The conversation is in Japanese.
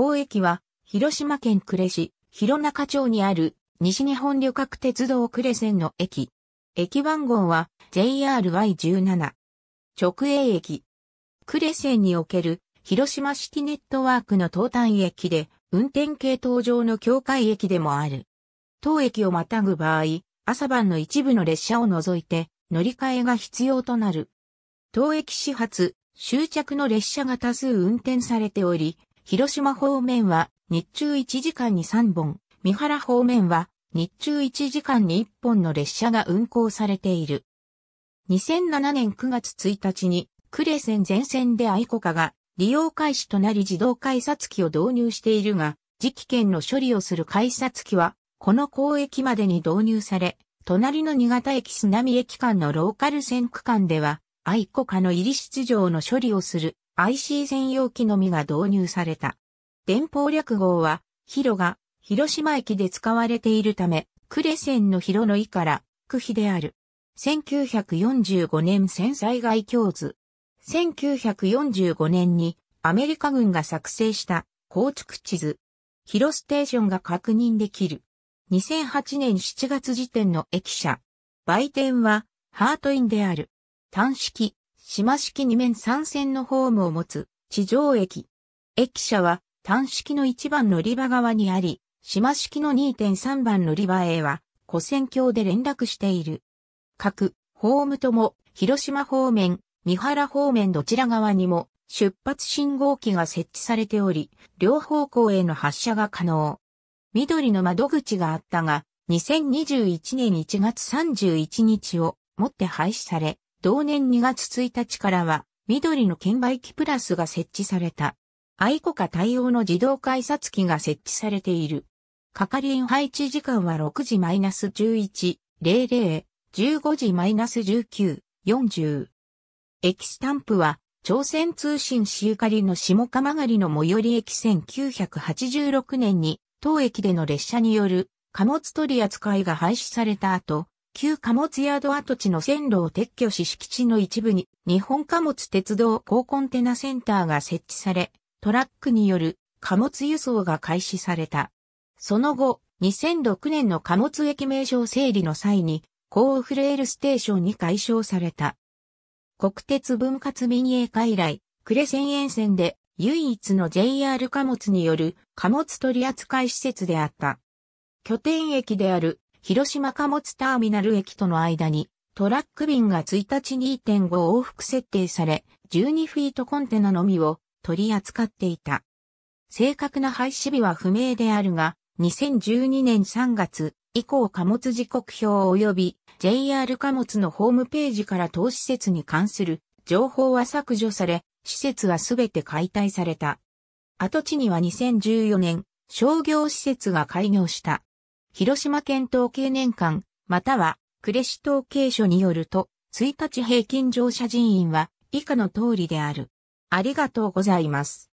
公駅は、広島県呉市、広中町にある、西日本旅客鉄道呉線の駅。駅番号は JRY17。直営駅。呉線における広島シティネットワークの東端駅で運転系統上の境界駅でもある。当駅をまたぐ場合、朝晩の一部の列車を除いて乗り換えが必要となる。当駅始発、終着の列車が多数運転されており、広島方面は日中1時間に3本、三原方面は日中1時間に1本の列車が運行されている。2007年9月1日に、呉線全線で愛コカが利用開始となり自動改札機を導入しているが、磁気券の処理をする改札機は、この公駅までに導入され、隣の新潟駅砂見駅間のローカル線区間では、愛コカの入り出場の処理をする IC 専用機のみが導入された。電報略号は、広が、広島駅で使われているため、クレセンの広の意から、区比である。1945年戦災外教図。1945年にアメリカ軍が作成した構築地図。広ステーションが確認できる。2008年7月時点の駅舎。売店はハートインである。単式、島式2面3線のホームを持つ地上駅。駅舎は単式の1番乗り場側にあり、島式の2.3番乗り場へは、古線橋で連絡している。各、ホームとも、広島方面、三原方面どちら側にも、出発信号機が設置されており、両方向への発車が可能。緑の窓口があったが、2021年1月31日をもって廃止され、同年2月1日からは、緑の券売機プラスが設置された。愛子家対応の自動改札機が設置されている。係員配置時間は6時マイナス11、00、15時マイナス19、40。駅スタンプは、朝鮮通信市ゆかりの下釜狩の最寄り駅1986年に、当駅での列車による貨物取り扱いが廃止された後、旧貨物ヤード跡地の線路を撤去し敷地の一部に日本貨物鉄道高コンテナセンターが設置され、トラックによる貨物輸送が開始された。その後、2006年の貨物駅名称整理の際に、コーフレールステーションに改称された。国鉄分割民営化以来、呉線沿線で唯一の JR 貨物による貨物取扱施設であった。拠点駅である広島貨物ターミナル駅との間に、トラック便が1日2.5往復設定され、12フィートコンテナのみを取り扱っていた。正確な廃止日は不明であるが、2012年3月以降貨物時刻表及び JR 貨物のホームページから当施設に関する情報は削除され、施設はすべて解体された。跡地には2014年商業施設が開業した。広島県統計年間、または、呉市統計所によると、1日平均乗車人員は以下の通りである。ありがとうございます。